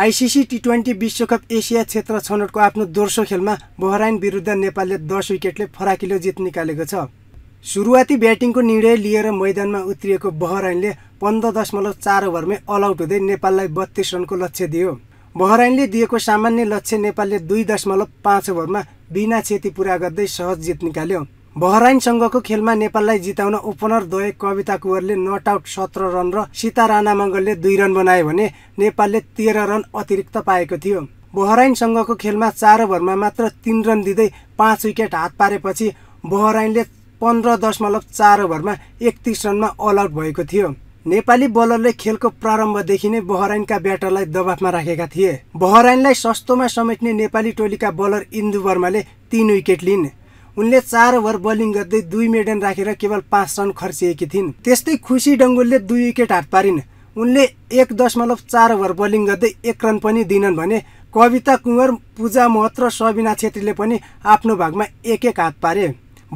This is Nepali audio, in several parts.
आइसिसी टी ट्वेन्टी विश्वकप एसिया क्षेत्र छनौटको आफ्नो दोस्रो खेलमा बहराइन विरुद्ध नेपालले दस विकेटले फराकिलो जित निकालेको छ सुरुवाती ब्याटिङको निर्णय लिएर मैदानमा उत्रिएको बहराइनले पन्ध्र दशमलव चार ओभरमै अल आउट हुँदै नेपाललाई बत्तीस रनको लक्ष्य दियो बहराइनले दिएको सामान्य लक्ष्य नेपालले दुई दशमलव पाँच ओभरमा बिना क्षति पुरा गर्दै सहज जित निकाल्यो बहराइनसँगको खेलमा नेपाललाई जिताउन ओपनर ओपनरद्वय कविता कुवरले नट आउट सत्र रन र सीता राणा मङ्गलले दुई रन बनाए भने नेपालले तेह्र रन अतिरिक्त पाएको थियो बहराइनसँगको खेलमा चार ओभरमा मात्र तिन रन दिँदै पाँच विकेट हात पारेपछि बहराइनले पन्ध्र दशमलव चार ओभरमा एकतिस रनमा अल आउट भएको थियो नेपाली बलरले खेलको प्रारम्भदेखि नै बहराइनका ब्याटरलाई दबावमा राखेका थिए बहराइनलाई सस्तोमा समेट्ने नेपाली टोलीका बलर इन्दु वर्माले तीन विकेट लिन् उनले चार ओभर बलिङ गर्दै दुई मेडन राखेर केवल पाँच रन खर्चिएकी थिइन् त्यस्तै खुसी डङ्गुलले दुई विकेट हात पारिन् उनले एक दशमलव चार ओभर बलिङ गर्दै एक रन पनि दिनन् भने कविता कुँवर पूजा महत र सबिना छेत्रीले पनि आफ्नो भागमा एक एक हात पारे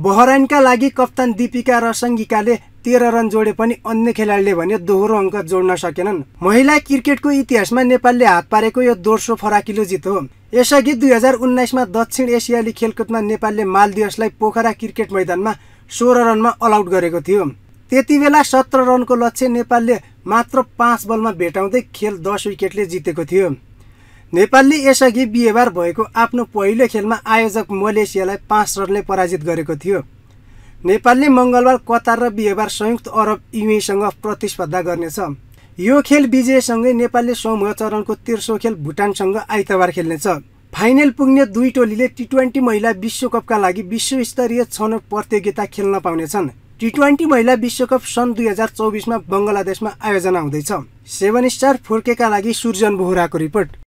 बहराइनका लागि कप्तान दीपिका र सङ्गीकाले तेह्र रन जोडे पनि अन्य खेलाडीले भने दोहोरो अङ्क जोड्न सकेनन् महिला क्रिकेटको इतिहासमा नेपालले हात पारेको यो दोस्रो फराकिलो जित हो यसअघि दुई हजार उन्नाइसमा दक्षिण एसियाली खेलकुदमा नेपालले मालदिवसलाई पोखरा क्रिकेट मैदानमा सोह्र रनमा अलआउट गरेको थियो त्यति बेला सत्र रनको लक्ष्य नेपालले मात्र पाँच बलमा भेटाउँदै खेल दस विकेटले जितेको थियो नेपालले यसअघि बिहेबार भएको आफ्नो पहिलो खेलमा आयोजक मलेसियालाई पाँच रनले पराजित गरेको थियो नेपालले मङ्गलबार कतार र बिहेबार संयुक्त अरब युएसँग प्रतिस्पर्धा गर्नेछ यो खेल विजयसँगै नेपालले समूह चरणको तेर्सो खेल भुटानसँग आइतबार खेल्नेछ फाइनल पुग्ने दुई टोलीले टी ट्वेन्टी महिला विश्वकपका लागि विश्वस्तरीय छनौट प्रतियोगिता खेल्न पाउनेछन् टी ट्वेन्टी महिला विश्वकप सन् दुई हजार चौबिसमा बङ्गलादेशमा आयोजना हुँदैछ सेभेन स्टार फोर्केका लागि सुर्जन बोहराको रिपोर्ट